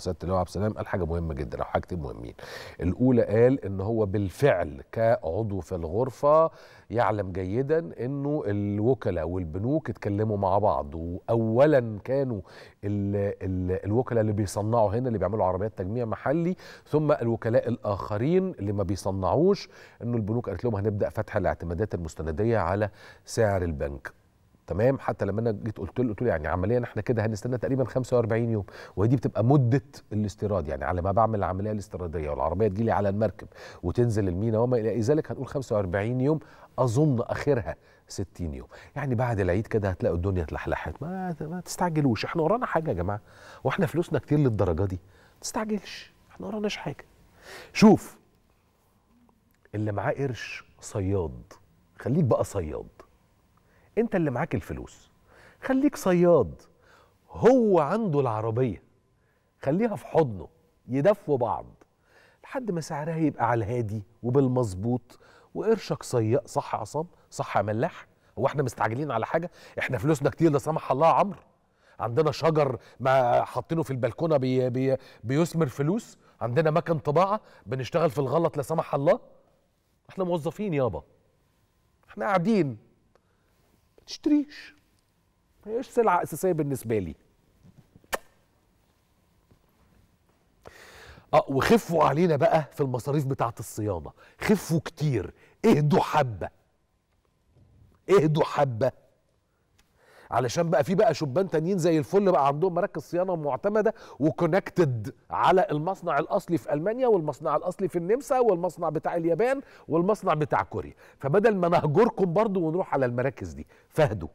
سياده اللواء عبد السلام قال حاجه مهمه جدا او حاجتين مهمين الاولى قال ان هو بالفعل كعضو في الغرفه يعلم جيدا انه الوكلاء والبنوك اتكلموا مع بعض واولا كانوا الوكلاء اللي بيصنعوا هنا اللي بيعملوا عربيات تجميع محلي ثم الوكلاء الاخرين اللي ما بيصنعوش انه البنوك قالت لهم هنبدا فتح الاعتمادات المستنديه على سعر البنك تمام حتى لما انا جيت قلت له قلت له يعني عمليا احنا كده هنستنى تقريبا 45 يوم وهي دي بتبقى مده الاستيراد يعني على ما بعمل العمليه الاستيراديه والعربيه تجي لي على المركب وتنزل المينا وما الى ذلك هنقول 45 يوم اظن اخرها 60 يوم يعني بعد العيد كده هتلاقوا الدنيا اتلحلحت ما, ما تستعجلوش احنا ورانا حاجه يا جماعه واحنا فلوسنا كتير للدرجه دي ما تستعجلش احنا وراناش حاجه شوف اللي معاه قرش صياد خليك بقى صياد انت اللي معاك الفلوس خليك صياد هو عنده العربيه خليها في حضنه يدفوا بعض لحد ما سعرها يبقى على الهادي وبالمظبوط وقرشك صياء صح عصام صح ملاح هو احنا مستعجلين على حاجه احنا فلوسنا كتير لا سمح الله يا عمرو عندنا شجر ما حاطينه في البلكونه بي بي بيثمر فلوس عندنا مكان طباعه بنشتغل في الغلط لا سمح الله احنا موظفين يابا احنا قاعدين تشتريش ما هيش سلعه اساسيه بالنسبه لي اه وخفوا علينا بقى في المصاريف بتاعه الصيانه خفوا كتير اهدوا حبه اهدوا حبه علشان بقى في بقى شبان تانيين زي الفل بقى عندهم مراكز صيانه معتمده وكونكتد على المصنع الاصلي في المانيا والمصنع الاصلي في النمسا والمصنع بتاع اليابان والمصنع بتاع كوريا فبدل ما نهجركم برضو ونروح على المراكز دي فهدوا